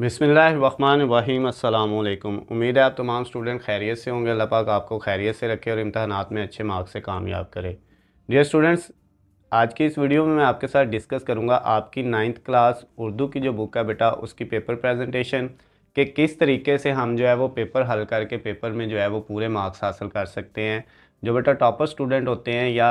बसमीम अल्लाम उम्मीद है आप तमाम स्टूडेंट खैरियत से होंगे अल्लाह पाक आपको खैरियत से रखे और इम्तहानात में अच्छे मार्क्स से कामयाब करे डियर स्टूडेंट्स आज की इस वीडियो में मैं आपके साथ डिस्कस करूंगा आपकी नाइन्थ क्लास उर्दू की जो बुक है बेटा उसकी पेपर प्रेजेंटेशन कि किस तरीके से हम जो है वो पेपर हल करके पेपर में जो है वो पूरे मार्क्स हासिल कर सकते हैं जो बेटा टॉपर स्टूडेंट होते हैं या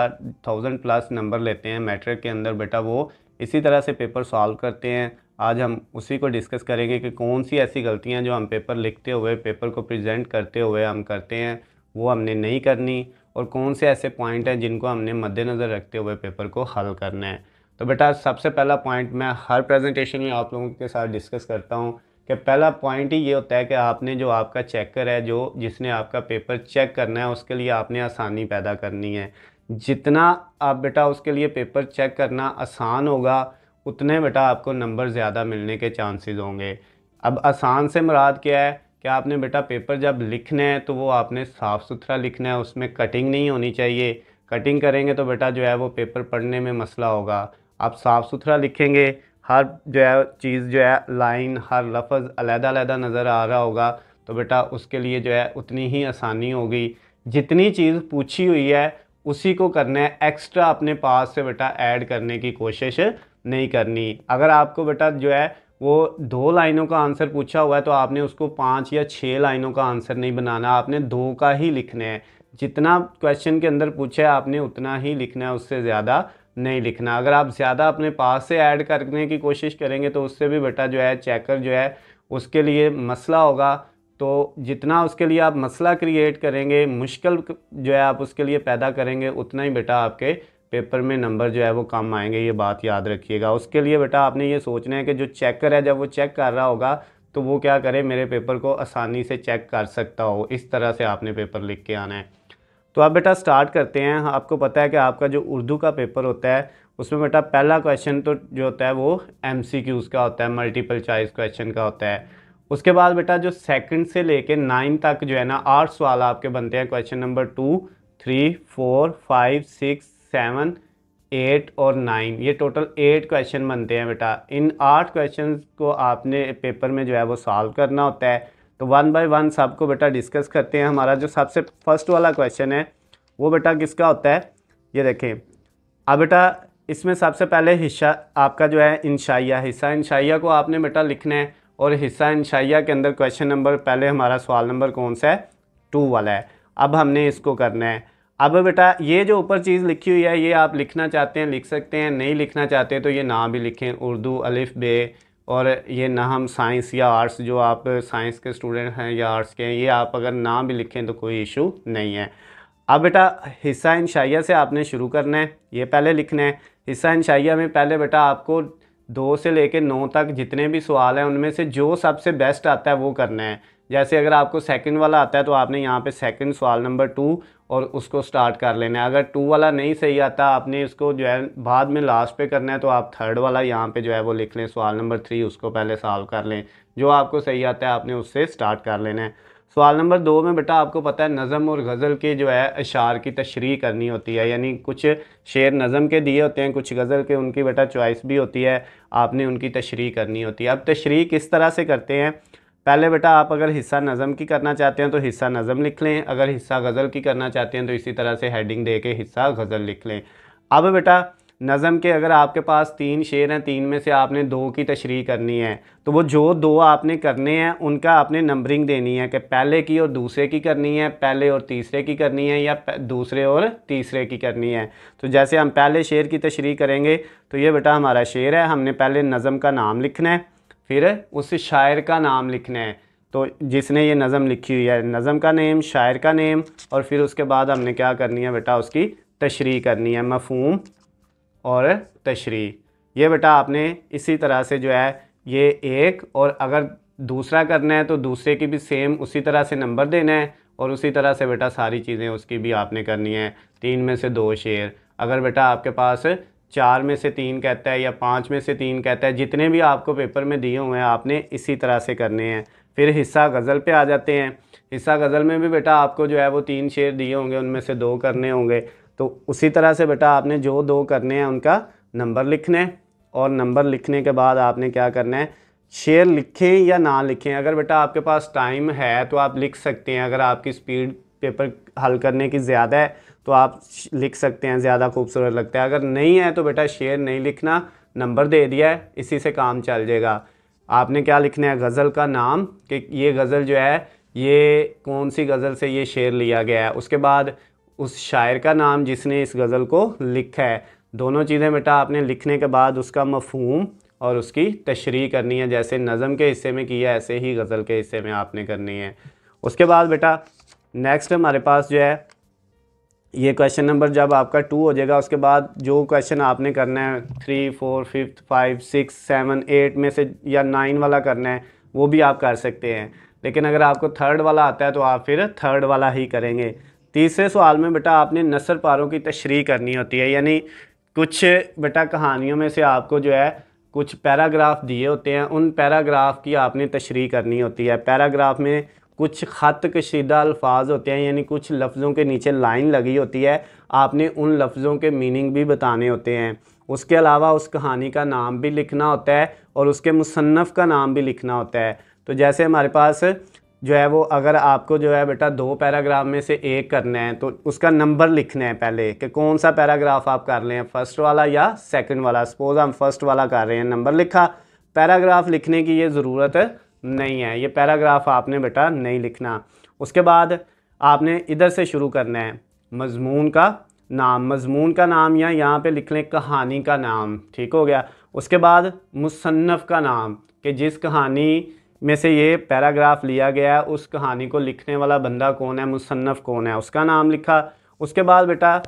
थाउजेंड प्लस नंबर लेते हैं मैट्रिक के अंदर बेटा वो इसी तरह से पेपर सॉल्व करते हैं आज हम उसी को डिस्कस करेंगे कि कौन सी ऐसी गलतियां जो हम पेपर लिखते हुए पेपर को प्रेजेंट करते हुए हम करते हैं वो हमने नहीं करनी और कौन से ऐसे पॉइंट हैं जिनको हमने मद्देनज़र रखते हुए पेपर को हल करना है तो बेटा सबसे पहला पॉइंट मैं हर प्रेजेंटेशन में आप लोगों के साथ डिस्कस करता हूँ कि पहला पॉइंट ही ये होता है कि आपने जो आपका चेकर है जो जिसने आपका पेपर चेक करना है उसके लिए आपने आसानी पैदा करनी है जितना आप बेटा उसके लिए पेपर चेक करना आसान होगा उतने बेटा आपको नंबर ज़्यादा मिलने के चांसेस होंगे अब आसान से मुराद क्या है कि आपने बेटा पेपर जब लिखना है तो वो आपने साफ़ सुथरा लिखना है उसमें कटिंग नहीं होनी चाहिए कटिंग करेंगे तो बेटा जो है वो पेपर पढ़ने में मसला होगा आप साफ़ सुथरा लिखेंगे हर जो है चीज़ जो है लाइन हर लफ्ज़ अलहदा नज़र आ रहा होगा तो बेटा उसके लिए जो है उतनी ही आसानी होगी जितनी चीज़ पूछी हुई है उसी को करना है एक्स्ट्रा अपने पास से बेटा ऐड करने की कोशिश नहीं करनी अगर आपको बेटा जो है वो दो लाइनों का आंसर पूछा हुआ है तो आपने उसको पाँच या छः लाइनों का आंसर नहीं बनाना आपने दो का ही लिखना है जितना क्वेश्चन के अंदर पूछा है आपने उतना ही लिखना है उससे ज़्यादा नहीं लिखना अगर आप ज़्यादा अपने पास से ऐड करने की कोशिश करेंगे तो उससे भी बेटा जो है चेकर जो है उसके लिए मसला होगा तो जितना उसके लिए आप मसला क्रिएट करेंगे मुश्किल जो है आप उसके लिए पैदा करेंगे उतना ही बेटा आपके पेपर में नंबर जो है वो कम आएंगे ये बात याद रखिएगा उसके लिए बेटा आपने ये सोचना है कि जो चेकर है जब वो चेक कर रहा होगा तो वो क्या करे मेरे पेपर को आसानी से चेक कर सकता हो इस तरह से आपने पेपर लिख के आना है तो आप बेटा स्टार्ट करते हैं आपको पता है कि आपका जो उर्दू का पेपर होता है उसमें बेटा पहला क्वेश्चन तो जो होता है वो एम का होता है मल्टीपल चॉइस क्वेश्चन का होता है उसके बाद बेटा जो सेकंड से लेके नाइन तक जो है ना आठ सवाल आपके बनते हैं question number two three four five six seven eight और नाइन ये टोटल एट क्वेश्चन बनते हैं बेटा इन आठ क्वेश्चन को आपने पेपर में जो है वो सॉल्व करना होता है तो वन बाय वन सबको बेटा डिस्कस करते हैं हमारा जो सबसे फर्स्ट वाला क्वेश्चन है वो बेटा किसका होता है ये देखें अब बेटा इसमें सबसे पहले हिस्सा आपका जो है इंशाइया हिस्सा इंशाइया को आपने बेटा लिखना है और हिस्सा इनशाइया के अंदर क्वेश्चन नंबर पहले हमारा सवाल नंबर कौन सा है टू वाला है अब हमने इसको करना है अब बेटा ये जो ऊपर चीज़ लिखी हुई है ये आप लिखना चाहते हैं लिख सकते हैं नहीं लिखना चाहते तो ये ना भी लिखें उर्दू अलिफ़ बे और ये ना हम साइंस या आर्ट्स जो आप साइंस के स्टूडेंट हैं या आर्ट्स के हैं ये आप अगर ना भी लिखें तो कोई इशू नहीं है अब बेटा हिस्सा इनशाइया से आपने शुरू करना है ये पहले लिखना है हिस्सा इनशाइया में पहले बेटा आपको दो से लेके नौ तक जितने भी सवाल हैं उनमें से जो सबसे बेस्ट आता है वो करना है जैसे अगर आपको सेकंड वाला आता है तो आपने यहाँ पे सेकंड सवाल नंबर टू और उसको स्टार्ट कर लेना है अगर टू वाला नहीं सही आता आपने इसको जो है बाद में लास्ट पे करना है तो आप थर्ड वाला यहाँ पे जो है वो लिख लें सवाल नंबर थ्री उसको पहले सॉल्व कर लें जो आपको सही आता है आपने उससे स्टार्ट कर लेना है सवाल नंबर दो में बेटा आपको पता है नज़म और गज़ल के जो है अशार की तशरी करनी होती है यानी कुछ शेर नज़म के दिए होते हैं कुछ गज़ल के उनकी बेटा चॉइस भी होती है आपने उनकी तशरी करनी होती है अब तशरी किस तरह से करते हैं पहले बेटा आप अगर हिस्सा नज़म की करना चाहते हैं तो हिस्सा नज़म लिख लें अगर हिस्सा गज़ल की करना चाहते हैं तो इसी तरह से हेडिंग दे के हिस्सा गज़ल लिख लें अब बेटा नज़म के अगर आपके पास तीन शेर हैं तीन में से आपने दो की तशरी करनी है तो वो जो दो आपने करने हैं उनका आपने नंबरिंग देनी है कि पहले की और दूसरे की करनी है पहले और तीसरे की करनी है या दूसरे और तीसरे की करनी है तो जैसे हम पहले शेर की तशरी करेंगे तो ये बेटा हमारा शेर है हमने पहले नज़म का नाम लिखना है फिर उस शायर का नाम लिखना है तो जिसने ये नज़म लिखी हुई है नज़म का नेम शायर का नेम और फिर उसके बाद हमने क्या करनी है बेटा उसकी तशरी करनी है मफहम और तशरी ये बेटा आपने इसी तरह से जो है ये एक और अगर दूसरा करना है तो दूसरे की भी सेम उसी तरह से नंबर देना है और उसी तरह से बेटा सारी चीज़ें उसकी भी आपने करनी है तीन में से दो शेर अगर बेटा आपके पास चार में से तीन कहता है या पाँच में से तीन कहता है जितने भी आपको पेपर में दिए हुए हैं आपने इसी तरह से करने हैं फिर हिस्सा गज़ल पे आ जाते हैं हिस्सा गज़ल में भी बेटा आपको जो है वो तीन शेर दिए होंगे उनमें से दो करने होंगे तो उसी तरह से बेटा आपने जो दो करने हैं उनका नंबर लिखना है और नंबर लिखने के बाद आपने क्या करना है शेयर लिखें या ना लिखें अगर बेटा आपके पास टाइम है तो आप लिख सकते हैं अगर आपकी स्पीड पेपर हल करने की ज़्यादा है तो आप लिख सकते हैं ज़्यादा खूबसूरत लगता है अगर नहीं है तो बेटा शेयर नहीं लिखना नंबर दे दिया है इसी से काम चल जाएगा आपने क्या लिखना है गज़ल का नाम कि ये गज़ल जो है ये कौन सी गज़ल से ये शेर लिया गया है उसके बाद उस शायर का नाम जिसने इस गज़ल को लिखा है दोनों चीज़ें बेटा आपने लिखने के बाद उसका मफहूम और उसकी तशरी करनी है जैसे नज़म के हिस्से में किया ऐसे ही गज़ल के हिस्से में आपने करनी है उसके बाद बेटा नेक्स्ट हमारे पास जो है ये क्वेश्चन नंबर जब आपका टू हो जाएगा उसके बाद जो क्वेश्चन आपने करना है three four fifth five six seven eight में से या नाइन वाला करना है वो भी आप कर सकते हैं लेकिन अगर आपको थर्ड वाला आता है तो आप फिर थर्ड वाला ही करेंगे तीसरे सवाल में बेटा आपने नसर पारों की तशरी करनी होती है यानी कुछ बेटा कहानियों में से आपको जो है कुछ पैराग्राफ दिए होते हैं उन पैराग्राफ की आपने तशरी करनी होती है पैराग्राफ में कुछ ख़त कशीदा अल्फाज होते हैं यानी कुछ लफ्ज़ों के नीचे लाइन लगी होती है आपने उन लफ्ज़ों के मीनिंग भी बताने होते हैं उसके अलावा उस कहानी का नाम भी लिखना होता है और उसके मुसन्फ़ का नाम भी लिखना होता है तो जैसे हमारे पास जो है वो अगर आपको जो है बेटा दो पैराग्राफ में से एक करना है तो उसका नंबर लिखना है पहले कि कौन सा पैराग्राफ आप कर रहे हैं फ़र्स्ट वाला या सेकंड वाला सपोज़ हम फर्स्ट वाला कर रहे हैं नंबर लिखा पैराग्राफ लिखने की ये ज़रूरत नहीं है ये पैराग्राफ आपने बेटा नहीं लिखना उसके बाद आपने इधर से शुरू करना है मजमून का नाम मजमून का नाम या यहाँ पर लिख लें कहानी का नाम ठीक हो गया उसके बाद मुसन्फ़ का नाम कि जिस कहानी में से ये पैराग्राफ लिया गया है उस कहानी को लिखने वाला बंदा कौन है मुसन्फ़ कौन है उसका नाम लिखा उसके बाद बेटा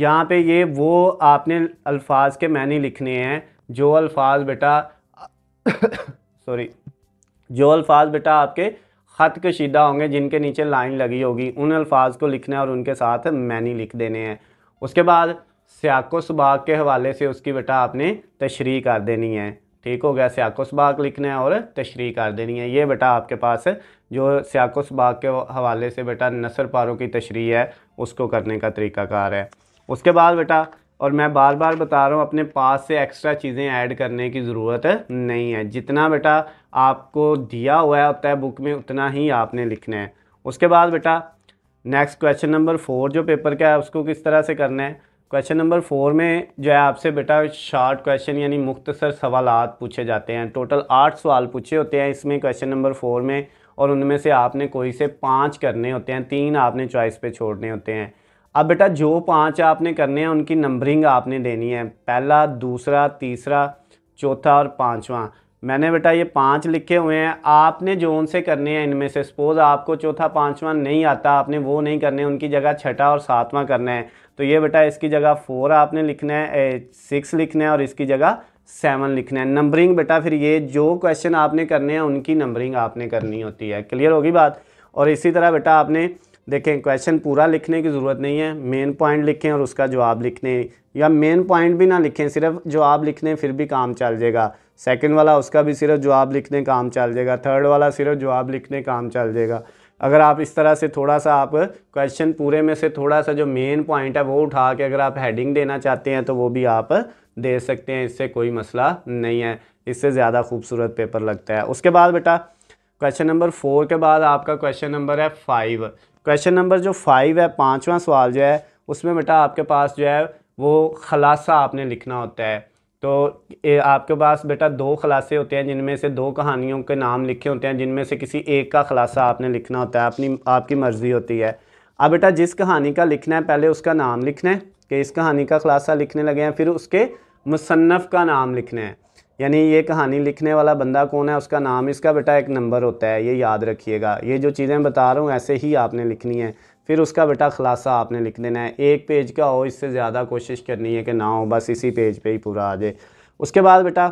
यहाँ पे ये वो आपने अल्फाज के मैनी लिखने हैं जो अल्फाज बेटा सॉरी जो अल्फाज बेटा आपके ख़त कशीदा होंगे जिनके नीचे लाइन लगी होगी उन अल्फाज को लिखना है और उनके साथ मैनी लिख देने हैं उसके बाद सियाको सुबाग के हवाले से उसकी बेटा आपने तशरी कर देनी है ठीक हो गया स्याको सबाक लिखना है और तशरी कर देनी है ये बेटा आपके पास जो स्याको सबाक के हवाले से बेटा नसर पारों की तशरी है उसको करने का तरीक़ाकार है उसके बाद बेटा और मैं बार बार बता रहा हूँ अपने पास से एक्स्ट्रा चीज़ें ऐड करने की ज़रूरत नहीं है जितना बेटा आपको दिया हुआ है होता है बुक में उतना ही आपने लिखना है उसके बाद बेटा नेक्स्ट क्वेश्चन नंबर फोर जो पेपर का है उसको किस तरह से करना है क्वेश्चन नंबर फोर में जो है आपसे बेटा शॉर्ट क्वेश्चन यानी मुख्तसर सवाल पूछे जाते हैं टोटल आठ सवाल पूछे होते हैं इसमें क्वेश्चन नंबर फोर में और उनमें से आपने कोई से पाँच करने होते हैं तीन आपने चॉइस पे छोड़ने होते हैं अब बेटा जो पाँच आपने करने हैं उनकी नंबरिंग आपने देनी है पहला दूसरा तीसरा चौथा और पाँचवा मैंने बेटा ये पाँच लिखे हुए हैं आपने जो उनसे करने हैं इनमें से सपोज़ आपको चौथा पाँचवा नहीं आता आपने वो नहीं करने उनकी जगह छठा और सातवां करना है तो ये बेटा इसकी जगह फोर आपने लिखना है सिक्स लिखना है और इसकी जगह सेवन लिखना है नंबरिंग बेटा फिर ये जो क्वेश्चन आपने करने हैं उनकी नंबरिंग आपने करनी होती है क्लियर होगी बात और इसी तरह बेटा आपने देखें क्वेश्चन पूरा लिखने की ज़रूरत नहीं है मेन पॉइंट लिखें और उसका जवाब लिखने या मेन पॉइंट भी ना लिखें सिर्फ जवाब लिखने फिर भी काम चल जाएगा सेकंड वाला उसका भी सिर्फ जवाब लिखने काम चल जाएगा थर्ड वाला सिर्फ जवाब लिखने काम चल जाएगा अगर आप इस तरह से थोड़ा सा आप क्वेश्चन पूरे में से थोड़ा सा जो मेन पॉइंट है वो उठा के अगर आप हेडिंग देना चाहते हैं तो वो भी आप दे सकते हैं इससे कोई मसला नहीं है इससे ज़्यादा खूबसूरत पेपर लगता है उसके बाद बेटा क्वेश्चन नंबर फोर के बाद आपका क्वेश्चन नंबर है फाइव क्वेश्चन नंबर जो फाइव है पाँचवा सवाल जो है उसमें बेटा आपके पास जो है वो खलासा आपने लिखना होता है तो ए, आपके पास बेटा दो खलासे होते हैं जिनमें से दो कहानियों के नाम लिखे होते हैं जिनमें से किसी एक का खलासा आपने लिखना होता है अपनी आपकी मर्ज़ी होती है अब बेटा जिस कहानी का लिखना है पहले उसका नाम लिखना है कि इस कहानी का खलासा लिखने लगे हैं फिर उसके मुसन्फ़ का नाम लिखना है यानी ये कहानी लिखने वाला बंदा कौन है उसका नाम इसका बेटा एक नंबर होता है ये याद रखिएगा ये जो चीज़ें बता रहा हूँ ऐसे ही आपने लिखनी है फिर उसका बेटा खुलासा आपने लिख देना है एक पेज का हो इससे ज़्यादा कोशिश करनी है कि ना हो बस इसी पेज पे ही पूरा आ जाए उसके बाद बेटा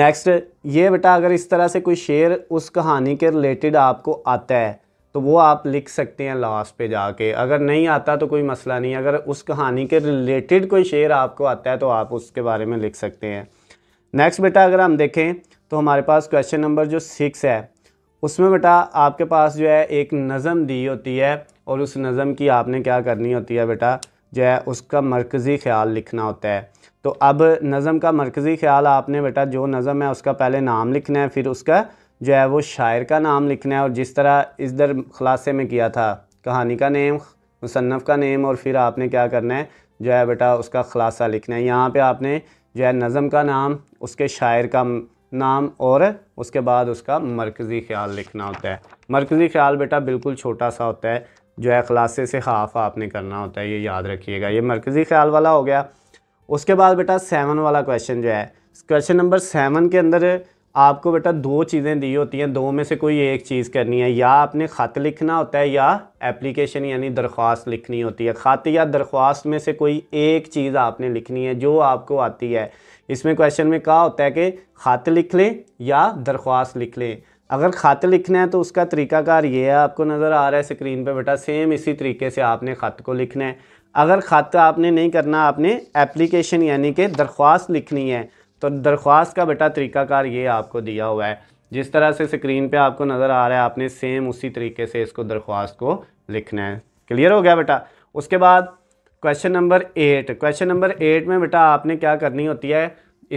नेक्स्ट ये बेटा अगर इस तरह से कोई शेर उस कहानी के रिलेटेड आपको आता है तो वो आप लिख सकते हैं लास्ट पे जाके अगर नहीं आता तो कोई मसला नहीं अगर उस कहानी के रिलेटेड कोई शेर आपको आता है तो आप उसके बारे में लिख सकते हैं नेक्स्ट बेटा अगर हम देखें तो हमारे पास क्वेश्चन नंबर जो सिक्स है उसमें बेटा आपके पास जो है एक नज़म दी होती है और उस नज़म की आपने क्या करनी होती है बेटा जो है उसका मरकज़ी ख्याल लिखना होता है तो अब नज़म का मरकज़ी ख्याल आपने बेटा जो नज़म है उसका पहले नाम लिखना है फिर उसका जो है वो शायर का नाम लिखना है और जिस तरह इस दर ख़ुलासे में किया था कहानी का नेम मुसनफ़ का नेम और फिर आपने क्या करना है जो है बेटा उसका ख़ुलासा लिखना है यहाँ पर आपने जो है नज़म का नाम उसके शायर का नाम और उसके बाद उसका मरकज़ी ख्याल लिखना होता है मरकज़ी ख्याल बेटा बिल्कुल छोटा सा होता है जो है ख़लासे से हाफ आपने करना होता है ये याद रखिएगा ये मरकज़ी ख्याल वाला हो गया उसके बाद बेटा सेवन वाला क्वेश्चन जो है क्वेश्चन नंबर सेवन के अंदर आपको बेटा दो चीज़ें दी होती हैं दो में से कोई एक चीज़ करनी है या आपने ख़त लिखना होता है या एप्लीकेशन यानी दरख्वास्त लिखनी होती है ख़त या दरख्वास्त में से कोई एक चीज़ आपने लिखनी है जो आपको आती है इसमें क्वेश्चन में कहा होता है कि ख़त लिख लें या दरख्वास्त लिख लें अगर ख़त लिखना है तो उसका तरीकाकार ये है आपको नज़र आ रहा है स्क्रीन पे बेटा सेम इसी तरीके से आपने ख़त को लिखना है अगर ख़त आपने नहीं करना आपने एप्लीकेशन यानी कि दरख्वास्त लिखनी है तो दरख्वास्त का बेटा तरीकाकार ये आपको दिया हुआ है जिस तरह से स्क्रीन पे आपको नज़र आ रहा है आपने सेम उसी तरीके से इसको दरख्वास्त को लिखना है क्लियर हो गया बेटा उसके बाद question number eight question number eight में बेटा आपने क्या करनी होती है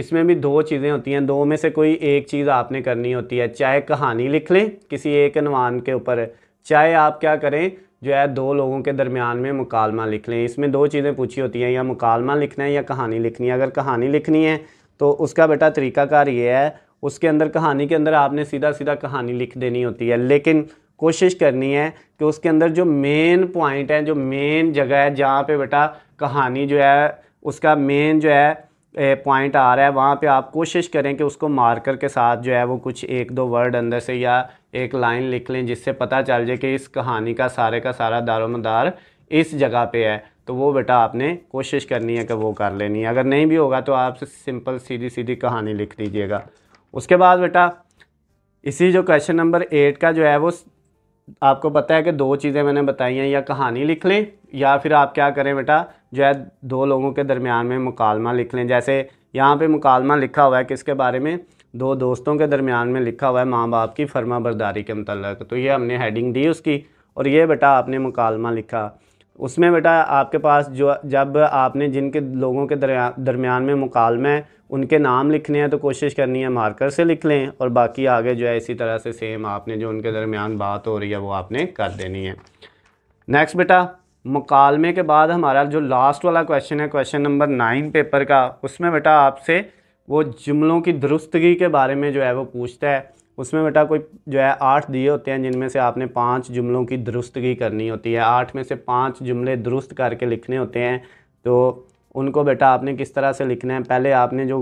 इसमें भी दो चीज़ें होती हैं दो में से कोई एक चीज़ आपने करनी होती है चाहे कहानी लिख लें किसी एक अनुमान के ऊपर चाहे आप क्या करें जो है दो लोगों के दरमियान में मुकालमा लिख लें इसमें दो चीज़ें पूछी होती हैं या मुकालमा लिखना है या कहानी लिखनी है अगर कहानी लिखनी है तो उसका बेटा तरीकाकार ये है उसके अंदर कहानी के अंदर आपने सीधा सीधा कहानी लिख देनी होती है लेकिन कोशिश करनी है कि उसके अंदर जो मेन पॉइंट है जो मेन जगह है जहाँ पे बेटा कहानी जो है उसका मेन जो है पॉइंट आ रहा है वहाँ पे आप कोशिश करें कि उसको मार्कर के साथ जो है वो कुछ एक दो वर्ड अंदर से या एक लाइन लिख लें जिससे पता चल जाए कि इस कहानी का सारे का सारा दारोमदार इस जगह पे है तो वो बेटा आपने कोशिश करनी है कि वो कर लेनी है अगर नहीं भी होगा तो आप सिंपल सीधी सीधी कहानी लिख दीजिएगा उसके बाद बेटा इसी जो क्वेश्चन नंबर एट का जो है वो आपको पता है कि दो चीज़ें मैंने बताई हैं या कहानी लिख लें या फिर आप क्या करें बेटा जो है दो लोगों के दरमियान में मुकालमा लिख लें जैसे यहाँ पे मुकालमा लिखा हुआ है किसके बारे में दो दोस्तों के दरमियान में लिखा हुआ है माँ बाप की फर्मा बरदारी के मतलब तो ये हमने हेडिंग दी उसकी और ये बेटा आपने मुकालमा लिखा उसमें बेटा आपके पास जो जब आपने जिनके लोगों के दरमियान में मुकालमे उनके नाम लिखने हैं तो कोशिश करनी है मार्कर से लिख लें और बाकी आगे जो है इसी तरह से सेम आपने जो उनके दरमियान बात हो रही है वो आपने कर देनी है नेक्स्ट बेटा मुकालमे के बाद हमारा जो लास्ट वाला क्वेश्चन है क्वेश्चन नंबर नाइन पेपर का उसमें बेटा आपसे वो जुमलों की दुरुस्तगी के बारे में जो है वो पूछता है उसमें बेटा कोई जो है आठ दिए होते हैं जिनमें से आपने पाँच जुमलों की दुरुस्तगी करनी होती है आठ में से पाँच जुमले दुरुस्त करके लिखने होते हैं तो उनको बेटा आपने किस तरह से लिखना है पहले आपने जो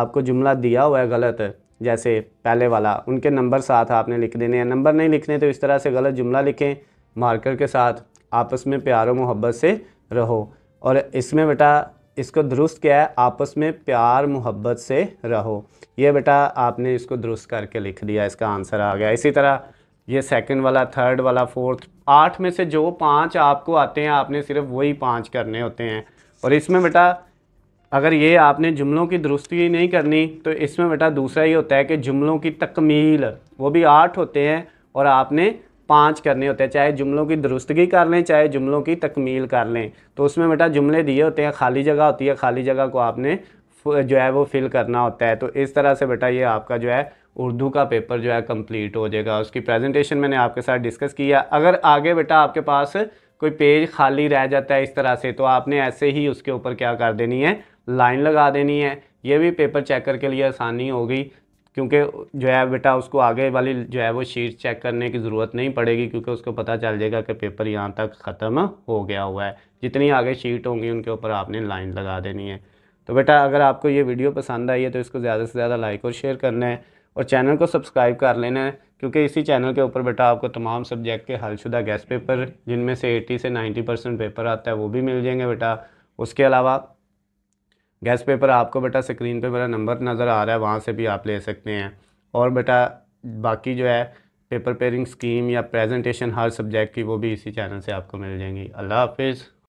आपको जुमला दिया हुआ है गलत जैसे पहले वाला उनके नंबर साथ आपने लिख देने हैं नंबर नहीं लिखने तो इस तरह से गलत जुमला लिखें मार्कर के साथ आपस में प्यार और मोहब्बत से रहो और इसमें बेटा इसको दुरुस्त क्या है आपस में प्यार मोहब्बत से रहो ये बेटा आपने इसको दुरुस्त करके लिख दिया इसका आंसर आ गया इसी तरह ये सेकंड वाला थर्ड वाला फोर्थ आठ में से जो पांच आपको आते हैं आपने सिर्फ वही पांच करने होते हैं और इसमें बेटा अगर ये आपने जुमलों की दुरुस्ती नहीं करनी तो इसमें बेटा दूसरा ये होता है कि जुमलों की तकमील वो भी आठ होते हैं और आपने पाँच करने होते हैं चाहे जुमलों की दुरुस्तगी कर लें चाहे जुमलों की तकमील कर लें तो उसमें बेटा जुमले दिए होते हैं खाली जगह होती है खाली जगह को आपने जो है वो फिल करना होता है तो इस तरह से बेटा ये आपका जो है उर्दू का पेपर जो है कंप्लीट हो जाएगा उसकी प्रेजेंटेशन मैंने आपके साथ डिस्कस किया अगर आगे बेटा आपके पास कोई पेज खाली रह जाता है इस तरह से तो आपने ऐसे ही उसके ऊपर क्या कर देनी है लाइन लगा देनी है ये भी पेपर चेकर के लिए आसानी होगी क्योंकि जो है बेटा उसको आगे वाली जो है वो शीट चेक करने की ज़रूरत नहीं पड़ेगी क्योंकि उसको पता चल जाएगा कि पेपर यहाँ तक ख़त्म हो गया हुआ है जितनी आगे शीट होंगी उनके ऊपर आपने लाइन लगा देनी है तो बेटा अगर आपको ये वीडियो पसंद आई है तो इसको ज़्यादा से ज़्यादा लाइक और शेयर करना है और चैनल को सब्सक्राइब कर लेना है क्योंकि इसी चैनल के ऊपर बेटा आपको तमाम सब्जेक्ट के हलशुदा गैस पेपर जिनमें से 80 से 90 परसेंट पेपर आता है वो भी मिल जाएंगे बेटा उसके अलावा गैस पेपर आपको बेटा स्क्रीन पे मेरा नंबर नज़र आ रहा है वहाँ से भी आप ले सकते हैं और बेटा बाकी जो है पेपर पेयरिंग स्कीम या प्रेजेंटेशन हर सब्जेक्ट की वो भी इसी चैनल से आपको मिल जाएंगी अल्लाह हाफिज़